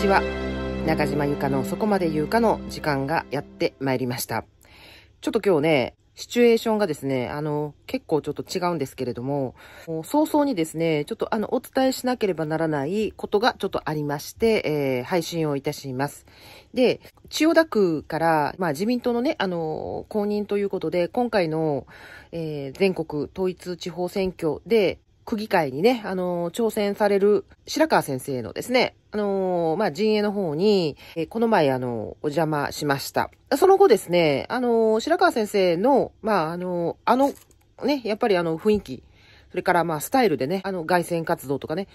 ちは。中島ゆかのそこまで言うかの時間がやってまいりました。ちょっと今日ね、シチュエーションがですね、あの、結構ちょっと違うんですけれども、も早々にですね、ちょっとあの、お伝えしなければならないことがちょっとありまして、えー、配信をいたします。で、千代田区から、まあ自民党のね、あの、公認ということで、今回の、えー、全国統一地方選挙で、区議会にね、あの挑戦される白川先生のですね、あのまあ、陣営の方に、えこの前、あのお邪魔しました。その後ですね、あの白川先生の、まあ、あのあの、ね、やっぱりあの、雰囲気、それからまあ、スタイルでね、あの、外線活動とかね、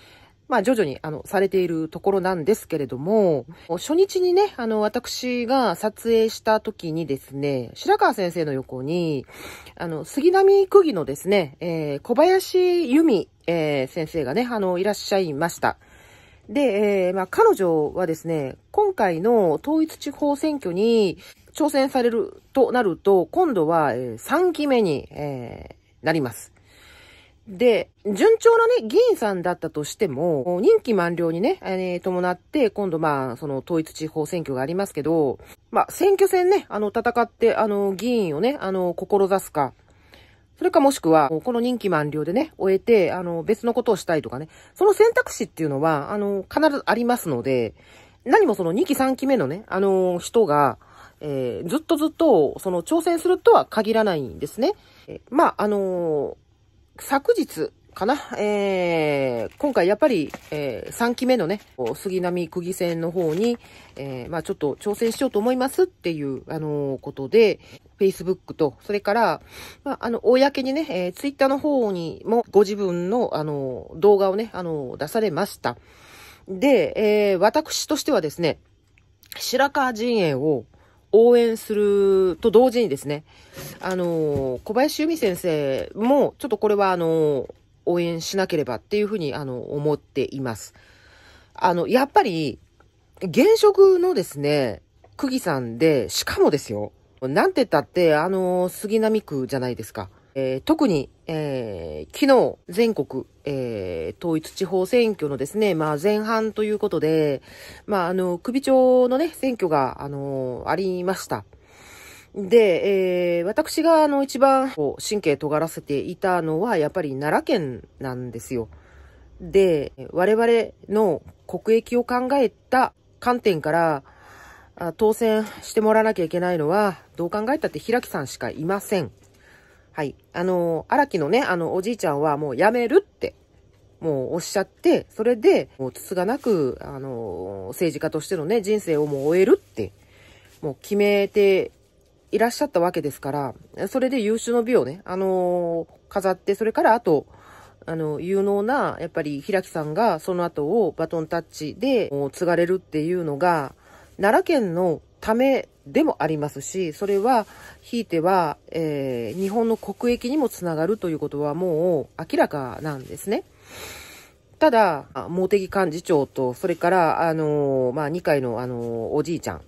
まあ徐々にあの、されているところなんですけれども、初日にね、あの、私が撮影した時にですね、白川先生の横に、あの、杉並区議のですね、えー、小林由美、えー、先生がね、あの、いらっしゃいました。で、えー、まあ彼女はですね、今回の統一地方選挙に挑戦されるとなると、今度は、え3期目に、えなります。で、順調なね、議員さんだったとしても、任期満了にね、えー、伴って、今度まあ、その統一地方選挙がありますけど、まあ、選挙戦ね、あの、戦って、あの、議員をね、あの、志すか、それかもしくは、この任期満了でね、終えて、あの、別のことをしたいとかね、その選択肢っていうのは、あの、必ずありますので、何もその2期3期目のね、あの、人が、えー、ずっとずっと、その挑戦するとは限らないんですね。えまあ、あのー昨日かな、えー、今回やっぱり、えー、3期目のね、杉並区議選の方に、えー、まあちょっと挑戦しようと思いますっていう、あのー、ことで、Facebook と、それから、まあ、あの、公にね、えー、Twitter の方にもご自分の、あの動画をね、あの出されました。で、えー、私としてはですね、白川陣営を、応援すると同時にですね、あの、小林由美先生も、ちょっとこれはあの、応援しなければっていうふうに、あの、思っています。あの、やっぱり、現職のですね、区議さんで、しかもですよ、なんて言ったって、あの、杉並区じゃないですか。えー、特に、えー、昨日、全国、えー、統一地方選挙のですね、まあ前半ということで、まああの、首長のね、選挙が、あのありました。で、えー、私があの一番神経尖らせていたのはやっぱり奈良県なんですよ。で、我々の国益を考えた観点から当選してもらわなきゃいけないのはどう考えたって平木さんしかいません。はい。あの、荒木のね、あの、おじいちゃんはもうやめるって、もうおっしゃって、それで、もうつつがなく、あの、政治家としてのね、人生をもう終えるって、もう決めていらっしゃったわけですから、それで優秀の美をね、あの、飾って、それからあと、あの、有能な、やっぱり、平木さんが、その後をバトンタッチで、継がれるっていうのが、奈良県のためでもありますし、それは、ひいては、えー、日本の国益にもつながるということはもう明らかなんですね。ただ、茂木幹事長と、それから、あのー、まあ、二階の、あのー、おじいちゃん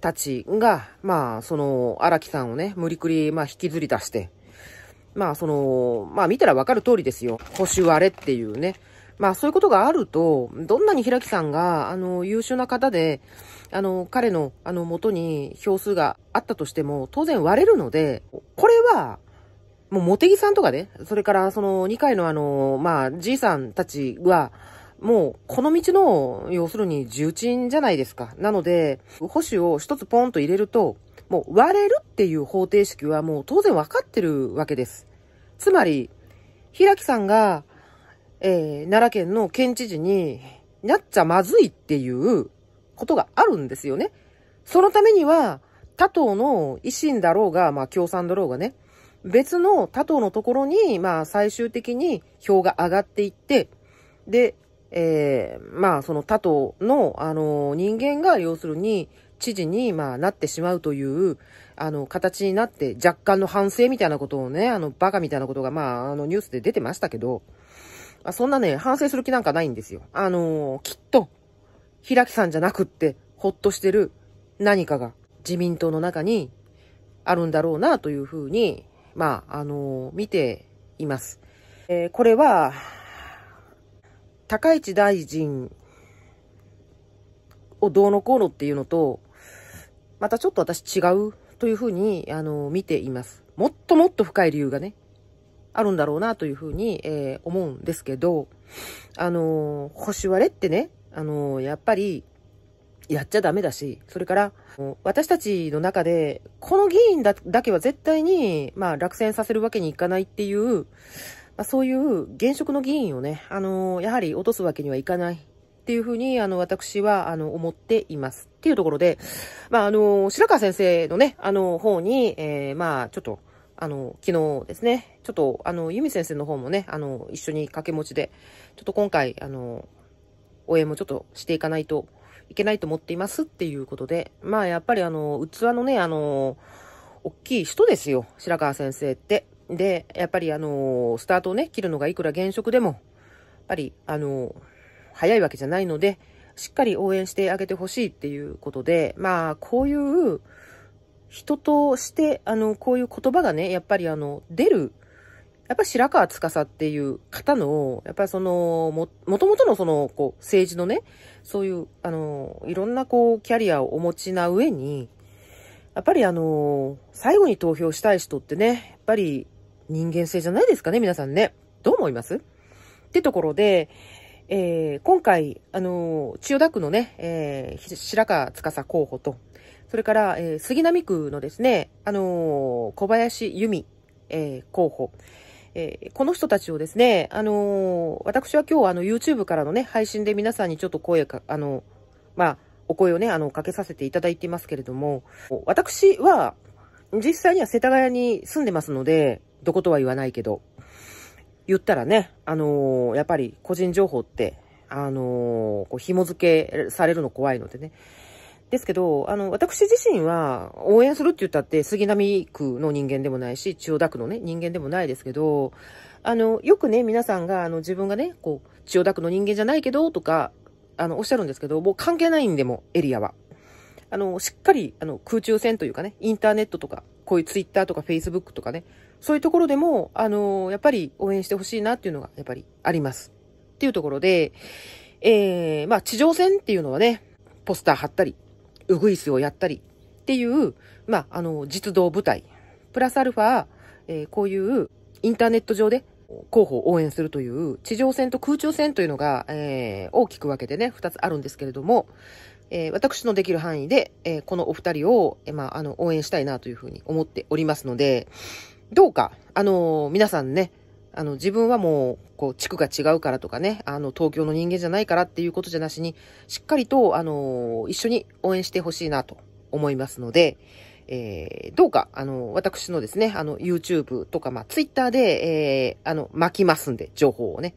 たちが、まあ、その、荒木さんをね、無理くり、まあ、引きずり出して、まあ、その、まあ、見たらわかる通りですよ。保守割れっていうね。まあ、そういうことがあると、どんなに平木さんが、あの、優秀な方で、あの、彼の、あの、元に票数があったとしても、当然割れるので、これは、もう茂木さんとかね、それからその二階のあの、まあ、じいさんたちは、もう、この道の、要するに重鎮じゃないですか。なので、保守を一つポンと入れると、もう割れるっていう方程式はもう当然わかってるわけです。つまり、平木さんが、えー、奈良県の県知事になっちゃまずいっていうことがあるんですよね。そのためには、他党の維新だろうが、まあ共産だろうがね、別の他党のところに、まあ最終的に票が上がっていって、で、えー、まあその他党の、あの、人間が要するに、知事に、まあ、なってしまうという、あの、形になって、若干の反省みたいなことをね、あの、バカみたいなことが、まあ、あの、ニュースで出てましたけど、あそんなね、反省する気なんかないんですよ。あのきっと、平木さんじゃなくって、ほっとしてる何かが自民党の中にあるんだろうなというふうに、まあ、あのー、見ています。えー、これは、高市大臣をどうのこうのっていうのと、またちょっと私違うというふうに、あのー、見ています。もっともっと深い理由がね、あるんだろうなというふうに、えー、思うんですけど、あのー、星割れってね、あの、やっぱり、やっちゃダメだし、それから、私たちの中で、この議員だけは絶対に、まあ、落選させるわけにいかないっていう、まあ、そういう現職の議員をね、あの、やはり落とすわけにはいかないっていうふうに、あの、私は、あの、思っています。っていうところで、まあ、あの、白川先生のね、あの、方に、えー、まあ、ちょっと、あの、昨日ですね、ちょっと、あの、由美先生の方もね、あの、一緒に掛け持ちで、ちょっと今回、あの、応援もちょっとしていかないといけないと思っていますっていうことで、まあやっぱりあの、器のね、あの、大きい人ですよ、白川先生って。で、やっぱりあの、スタートをね、切るのがいくら現職でも、やっぱりあの、早いわけじゃないので、しっかり応援してあげてほしいっていうことで、まあ、こういう人として、あの、こういう言葉がね、やっぱりあの、出るやっぱ白川司っていう方の、やっぱりその、も、もともとのその、こう、政治のね、そういう、あの、いろんなこう、キャリアをお持ちな上に、やっぱりあの、最後に投票したい人ってね、やっぱり人間性じゃないですかね、皆さんね。どう思いますってところで、えー、今回、あの、千代田区のね、えー、白川司候補と、それから、えー、杉並区のですね、あの小林由美、えー、候補、えー、この人たちをですね、あのー、私は今日あの YouTube からのね、配信で皆さんにちょっと声か、あの、まあ、お声をね、あの、かけさせていただいていますけれども、私は、実際には世田谷に住んでますので、どことは言わないけど、言ったらね、あのー、やっぱり個人情報って、あのこう紐付けされるの怖いのでね、ですけど、あの、私自身は応援するって言ったって杉並区の人間でもないし、千代田区のね、人間でもないですけど、あの、よくね、皆さんが、あの、自分がね、こう、千代田区の人間じゃないけど、とか、あの、おっしゃるんですけど、もう関係ないんでも、エリアは。あの、しっかり、あの、空中戦というかね、インターネットとか、こういうツイッターとかフェイスブックとかね、そういうところでも、あの、やっぱり応援してほしいなっていうのが、やっぱりあります。っていうところで、えー、まあ、地上戦っていうのはね、ポスター貼ったり、ウグイスをやったりっていう、まあ、あの、実動部隊。プラスアルファ、えー、こういうインターネット上で候補を応援するという地上戦と空中戦というのが、えー、大きく分けてね、2つあるんですけれども、えー、私のできる範囲で、えこのお二人を、えまあ、あの、応援したいなというふうに思っておりますので、どうか、あの皆さんね、あの、自分はもう、こう、地区が違うからとかね、あの、東京の人間じゃないからっていうことじゃなしに、しっかりと、あの、一緒に応援してほしいなと思いますので、えー、どうか、あの、私のですね、あの、YouTube とか、まあ、Twitter で、えー、あの、巻きますんで、情報をね、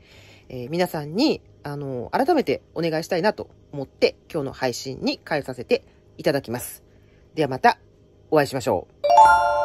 えー、皆さんに、あの、改めてお願いしたいなと思って、今日の配信に変えさせていただきます。ではまた、お会いしましょう。